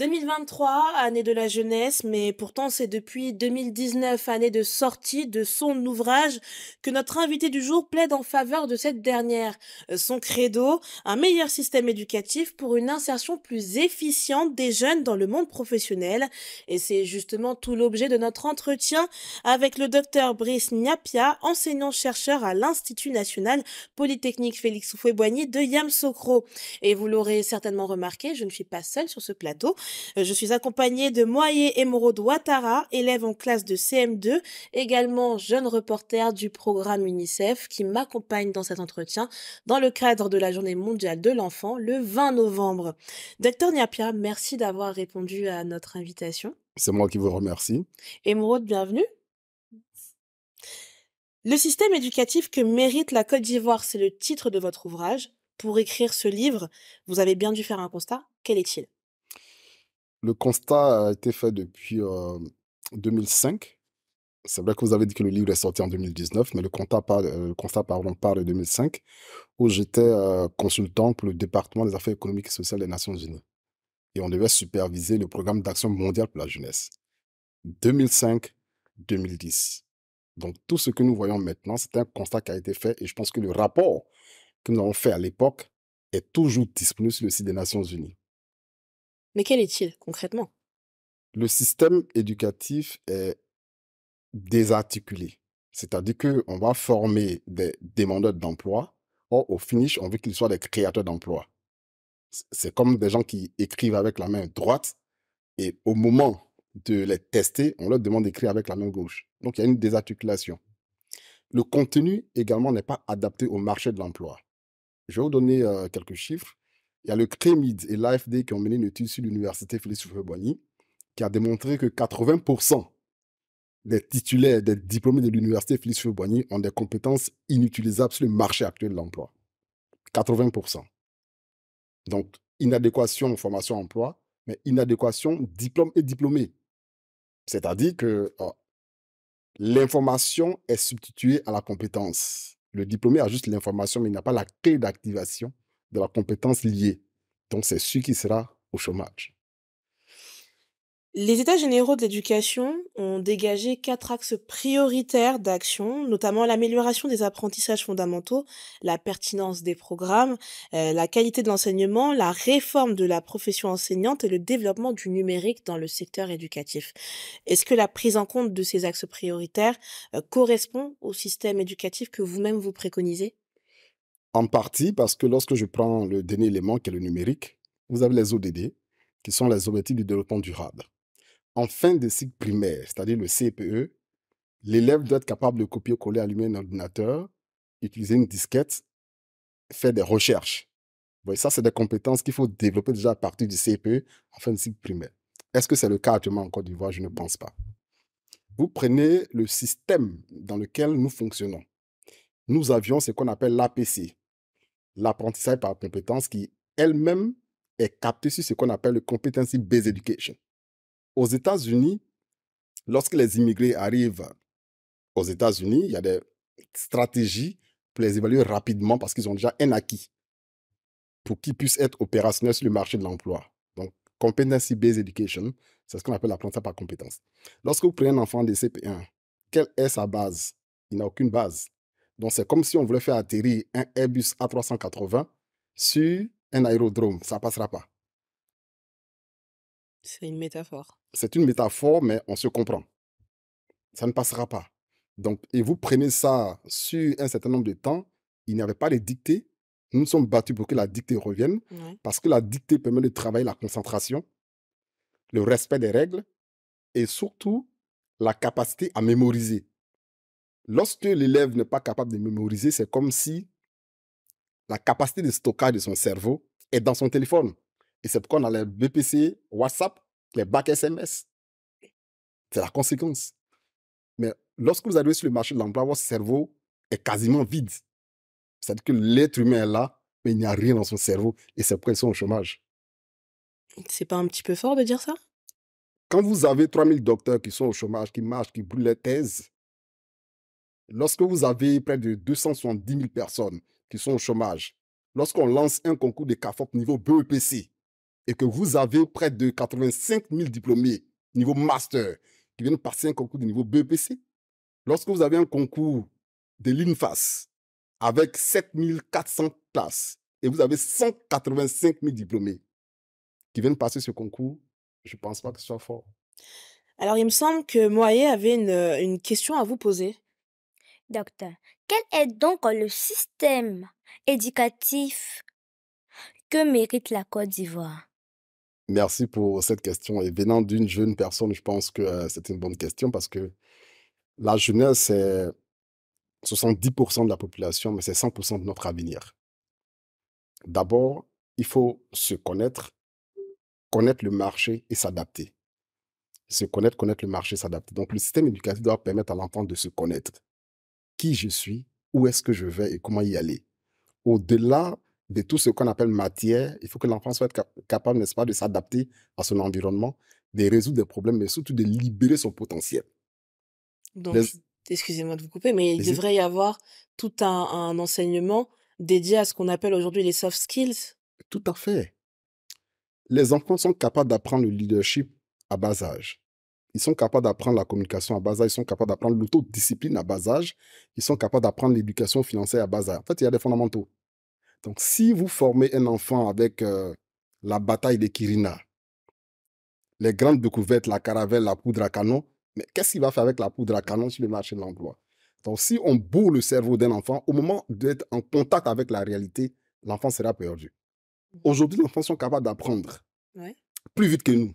2023, année de la jeunesse, mais pourtant c'est depuis 2019, année de sortie de son ouvrage, que notre invité du jour plaide en faveur de cette dernière. Euh, son credo, un meilleur système éducatif pour une insertion plus efficiente des jeunes dans le monde professionnel. Et c'est justement tout l'objet de notre entretien avec le docteur Brice Niapia, enseignant-chercheur à l'Institut national polytechnique Félix Houphouët-Boigny de Yamsokro. Et vous l'aurez certainement remarqué, je ne suis pas seule sur ce plateau. Euh, je suis accompagnée de Moye Emeraude Ouattara, élève en classe de CM2, également jeune reporter du programme UNICEF qui m'accompagne dans cet entretien dans le cadre de la Journée mondiale de l'enfant le 20 novembre. Docteur Niapia, merci d'avoir répondu à notre invitation. C'est moi qui vous remercie. Emeraude, bienvenue. Le système éducatif que mérite la Côte d'Ivoire, c'est le titre de votre ouvrage. Pour écrire ce livre, vous avez bien dû faire un constat. Quel est-il le constat a été fait depuis 2005. Euh, c'est vrai que vous avez dit que le livre est sorti en 2019, mais le constat parle, euh, le constat parle de 2005, où j'étais euh, consultant pour le département des affaires économiques et sociales des Nations Unies. Et on devait superviser le programme d'action mondiale pour la jeunesse. 2005-2010. Donc tout ce que nous voyons maintenant, c'est un constat qui a été fait et je pense que le rapport que nous avons fait à l'époque est toujours disponible sur le site des Nations Unies. Mais quel est-il concrètement Le système éducatif est désarticulé. C'est-à-dire qu'on va former des demandeurs d'emploi. Or, au finish, on veut qu'ils soient des créateurs d'emploi. C'est comme des gens qui écrivent avec la main droite et au moment de les tester, on leur demande d'écrire avec la main gauche. Donc, il y a une désarticulation. Le contenu également n'est pas adapté au marché de l'emploi. Je vais vous donner euh, quelques chiffres. Il y a le CREMID et l'AFD qui ont mené une étude sur l'université Félix Houphouët-Boigny qui a démontré que 80% des titulaires, des diplômés de l'université Félix Houphouët-Boigny ont des compétences inutilisables sur le marché actuel de l'emploi. 80%. Donc, inadéquation formation-emploi, mais inadéquation diplôme et diplômé. C'est-à-dire que oh, l'information est substituée à la compétence. Le diplômé a juste l'information, mais il n'a pas la clé d'activation de la compétence liée. Donc, c'est celui qui sera au chômage. Les États généraux de l'éducation ont dégagé quatre axes prioritaires d'action, notamment l'amélioration des apprentissages fondamentaux, la pertinence des programmes, euh, la qualité de l'enseignement, la réforme de la profession enseignante et le développement du numérique dans le secteur éducatif. Est-ce que la prise en compte de ces axes prioritaires euh, correspond au système éducatif que vous-même vous préconisez en partie parce que lorsque je prends le dernier élément qui est le numérique, vous avez les ODD, qui sont les objectifs du développement durable. En fin de cycle primaire, c'est-à-dire le CPE, l'élève doit être capable de copier-coller, allumer un ordinateur, utiliser une disquette, faire des recherches. Vous ça, c'est des compétences qu'il faut développer déjà à partir du CPE en fin de cycle primaire. Est-ce que c'est le cas actuellement en Côte d'Ivoire Je ne pense pas. Vous prenez le système dans lequel nous fonctionnons. Nous avions ce qu'on appelle l'APC, l'apprentissage par compétence qui elle-même est captée sur ce qu'on appelle le competency-based education. Aux États-Unis, lorsque les immigrés arrivent aux États-Unis, il y a des stratégies pour les évaluer rapidement parce qu'ils ont déjà un acquis pour qu'ils puissent être opérationnels sur le marché de l'emploi. Donc, competency-based education, c'est ce qu'on appelle l'apprentissage par compétence. Lorsque vous prenez un enfant de CP1, quelle est sa base Il n'a aucune base. Donc, c'est comme si on voulait faire atterrir un Airbus A380 sur un aérodrome. Ça ne passera pas. C'est une métaphore. C'est une métaphore, mais on se comprend. Ça ne passera pas. Donc, et vous prenez ça sur un certain nombre de temps. Il n'y avait pas de dictées. Nous nous sommes battus pour que la dictée revienne, parce que la dictée permet de travailler la concentration, le respect des règles et surtout la capacité à mémoriser. Lorsque l'élève n'est pas capable de mémoriser, c'est comme si la capacité de stockage de son cerveau est dans son téléphone. Et c'est pourquoi on a les BPC, WhatsApp, les bacs SMS. C'est la conséquence. Mais lorsque vous arrivez sur le marché de l'emploi, votre cerveau est quasiment vide. C'est-à-dire que l'être humain est là, mais il n'y a rien dans son cerveau. Et c'est pourquoi ils sont au chômage. C'est pas un petit peu fort de dire ça Quand vous avez 3000 docteurs qui sont au chômage, qui marchent, qui brûlent leurs thèses, Lorsque vous avez près de 270 000 personnes qui sont au chômage, lorsqu'on lance un concours de CAFOP niveau BEPC et que vous avez près de 85 000 diplômés niveau master qui viennent passer un concours de niveau BEPC, lorsque vous avez un concours de l'INFAS avec 7 400 places et vous avez 185 000 diplômés qui viennent passer ce concours, je ne pense pas que ce soit fort. Alors, il me semble que Moyer avait une question à vous poser. Docteur, quel est donc le système éducatif que mérite la Côte d'Ivoire Merci pour cette question. Et venant d'une jeune personne, je pense que euh, c'est une bonne question parce que la jeunesse, c'est 70% de la population, mais c'est 100% de notre avenir. D'abord, il faut se connaître, connaître le marché et s'adapter. Se connaître, connaître le marché, s'adapter. Donc, le système éducatif doit permettre à l'enfant de se connaître qui je suis, où est-ce que je vais et comment y aller. Au-delà de tout ce qu'on appelle matière, il faut que l'enfant soit capable, n'est-ce pas, de s'adapter à son environnement, de résoudre des problèmes, mais surtout de libérer son potentiel. Donc, excusez-moi de vous couper, mais il devrait y avoir tout un enseignement dédié à ce qu'on appelle aujourd'hui les soft skills. Tout à fait. Les enfants sont capables d'apprendre le leadership à bas âge. Ils sont capables d'apprendre la communication à bas âge, ils sont capables d'apprendre l'autodiscipline à bas âge, ils sont capables d'apprendre l'éducation financière à bas âge. En fait, il y a des fondamentaux. Donc, si vous formez un enfant avec euh, la bataille des Kirina, les grandes découvertes, la caravelle, la poudre à canon, mais qu'est-ce qu'il va faire avec la poudre à canon sur le marché de l'emploi Donc, si on bourre le cerveau d'un enfant, au moment d'être en contact avec la réalité, l'enfant sera perdu. Mmh. Aujourd'hui, les enfants sont capables d'apprendre plus vite que nous.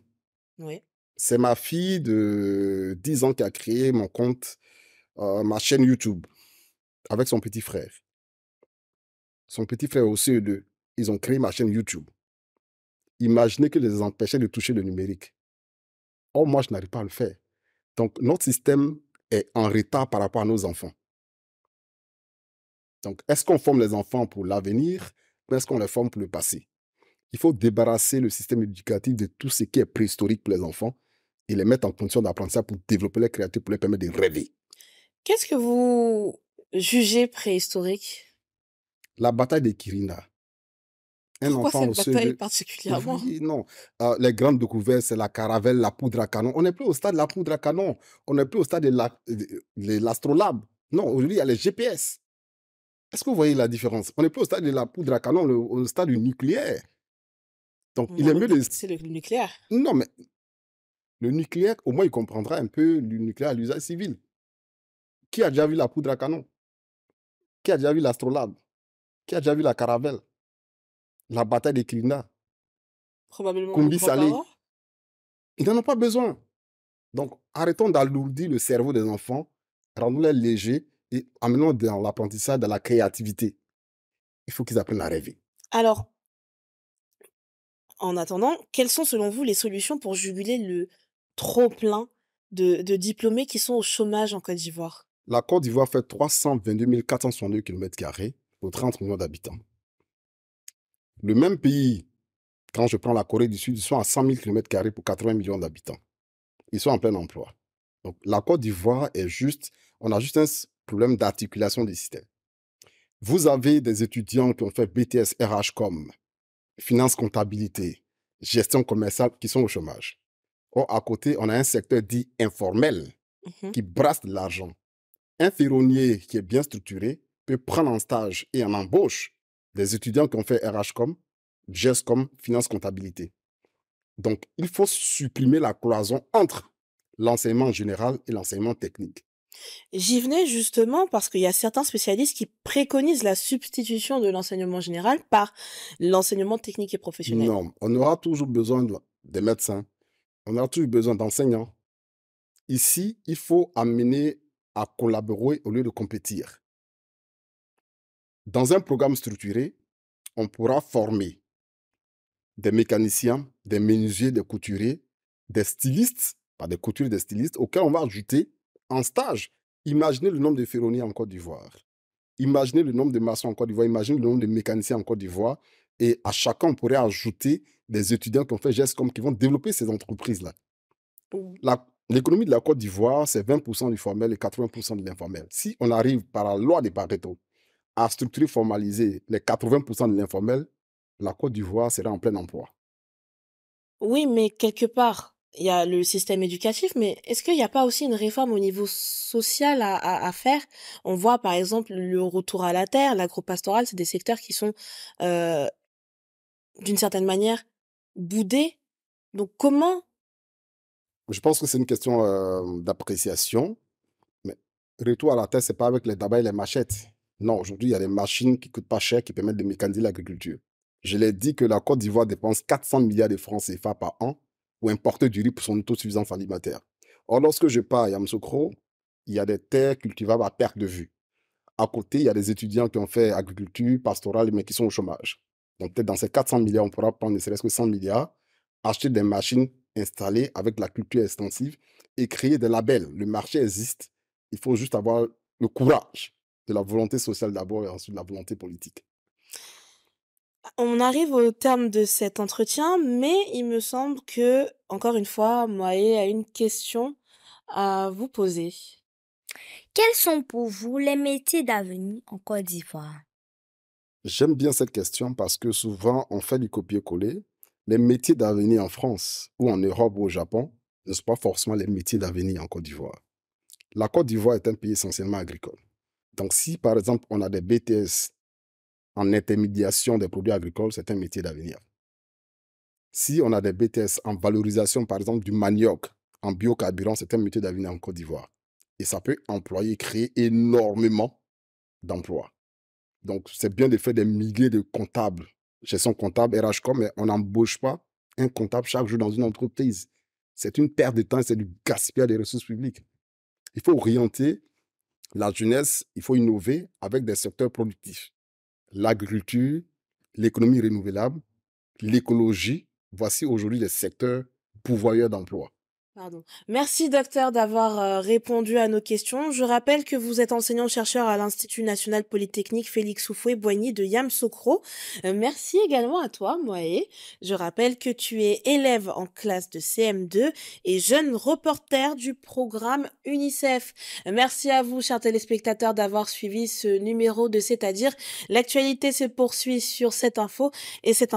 Ouais c'est ma fille de 10 ans qui a créé mon compte, euh, ma chaîne YouTube, avec son petit frère. Son petit frère aussi, de, ils ont créé ma chaîne YouTube. Imaginez que je les empêchais de toucher le numérique. Or, moi, je n'arrive pas à le faire. Donc, notre système est en retard par rapport à nos enfants. Donc, est-ce qu'on forme les enfants pour l'avenir ou est-ce qu'on les forme pour le passé Il faut débarrasser le système éducatif de tout ce qui est préhistorique pour les enfants et les mettre en condition ça pour développer leur créativité, pour les permettre de rêver. Qu'est-ce que vous jugez préhistorique La bataille de Kirina. Un Pourquoi enfant cette bataille particulièrement Non, ah, les grandes découvertes, c'est la caravelle, la poudre à canon. On n'est plus au stade de la poudre à canon. On n'est plus au stade de l'astrolabe. non, aujourd'hui, il y a les GPS. Est-ce que vous voyez la différence On n'est plus au stade de la poudre à canon, au stade du nucléaire. Donc, il est mieux de. C'est le nucléaire. Non, mais le nucléaire, au moins, il comprendra un peu le nucléaire à l'usage civil. Qui a déjà vu la poudre à canon Qui a déjà vu l'astrolabe Qui a déjà vu la caravelle La bataille des Klina Probablement. Kumbi Salé. Ils n'en ont pas besoin. Donc, arrêtons d'alourdir le cerveau des enfants, rendons-les légers et amenons les dans l'apprentissage, dans la créativité. Il faut qu'ils apprennent à rêver. Alors, en attendant, quelles sont selon vous les solutions pour juguler le, trop plein de, diplômés qui sont au chômage en Côte d'Ivoire. La Côte d'Ivoire fait 322 462 km pour 30 millions d'habitants. Le même pays, quand je prends la Corée du Sud, ils sont à 100 000 km pour 80 millions d'habitants. Ils sont en plein emploi. Donc la Côte d'Ivoire est juste, on a juste un problème d'articulation des systèmes. Vous avez des étudiants qui ont fait BTS, RH COM, finance comptabilité, gestion commerciale qui sont au chômage. Or, à côté, on a un secteur dit informel mhm. qui brasse de l'argent. Un ferronnier qui est bien structuré peut prendre en stage et en embauche des étudiants qui ont fait RHCOM, GESCOM, Finance Comptabilité. Donc, il faut supprimer la cloison entre l'enseignement général et l'enseignement technique. J'y venais justement parce qu'il y a certains spécialistes qui préconisent la substitution de l'enseignement général par l'enseignement technique et professionnel. Non, on aura toujours besoin des médecins, on a toujours besoin d'enseignants. Ici, il faut amener à collaborer au lieu de compétir. Dans un programme structuré, on pourra former des mécaniciens, des menuisiers, des couturiers, des stylistes, pas des couturiers, des stylistes, auxquels on va ajouter en stage. Imaginez le nombre de ferronniers en Côte d'Ivoire. Imaginez le nombre de maçons en Côte d'Ivoire. Imaginez le nombre de mécaniciens en Côte d'Ivoire. Et à chacun, on pourrait ajouter des étudiants qui ont fait comme qui vont développer ces entreprises-là. L'économie de la Côte d'Ivoire, c'est 20% du formel et 80% de l'informel. Si on arrive par la loi des Pareto à structurer, formaliser les 80% de l'informel, la Côte d'Ivoire sera en plein emploi. Oui, mais quelque part, il y a le système éducatif, mais est-ce qu'il n'y a pas aussi une réforme au niveau social à, faire On voit par exemple le retour à la terre, l'agropastoral, c'est des secteurs qui sont euh, d'une certaine manière, boudé. Donc comment Je pense que c'est une question euh, d'appréciation. Mais retour à la terre, c'est pas avec les tabacs et les machettes. Non, aujourd'hui, il y a des machines qui coûtent pas cher, qui permettent de mécaniser l'agriculture. Je l'ai dit que la Côte d'Ivoire dépense 400 milliards de francs CFA par an pour importer du riz pour son autosuffisance alimentaire. Or, lorsque je pars à Yamoussoukro, il y a des terres cultivables à perte de vue. À côté, il y a des étudiants qui ont fait agriculture pastorale, mais qui sont au chômage. Donc peut-être dans ces 400 milliards, on pourra prendre ne serait-ce que 100 milliards, acheter des machines installées avec la culture extensive et créer des labels. Le marché existe. Il faut juste avoir le courage de la volonté sociale d'abord et ensuite de la volonté politique. On arrive au terme de cet entretien, mais il me semble que, encore une fois, Moïe a une question à vous poser. Quels sont pour vous les métiers d'avenir en Côte d'Ivoire J'aime bien cette question parce que souvent, on fait du copier-coller. Les métiers d'avenir en France ou en Europe ou au Japon ne sont pas forcément les métiers d'avenir en Côte d'Ivoire. La Côte d'Ivoire est un pays essentiellement agricole. Donc, si par exemple, on a des BTS en intermédiation des produits agricoles, c'est un métier d'avenir. Si on a des BTS en valorisation, par exemple, du manioc en biocarburant, c'est un métier d'avenir en Côte d'Ivoire. Et ça peut employer, créer énormément d'emplois. Donc, c'est bien de faire des milliers de comptables chez son comptable RHCOM, mais on n'embauche pas un comptable chaque jour dans une entreprise. C'est une perte de temps, c'est du gaspillage des ressources publiques. Il faut orienter la jeunesse, il faut innover avec des secteurs productifs. L'agriculture, l'économie renouvelable, l'écologie, voici aujourd'hui les secteurs pourvoyeurs d'emplois. Merci docteur d'avoir euh, répondu à nos questions. Je rappelle que vous êtes enseignant-chercheur à l'Institut national polytechnique Félix Houphouët-Boigny de Yamsokro. Euh, merci également à toi, Moé. Je rappelle que tu es élève en classe de CM2 et jeune reporter du programme UNICEF. merci à vous, chers téléspectateurs, d'avoir suivi ce numéro de C'est-à-dire l'actualité se poursuit sur cette info et cette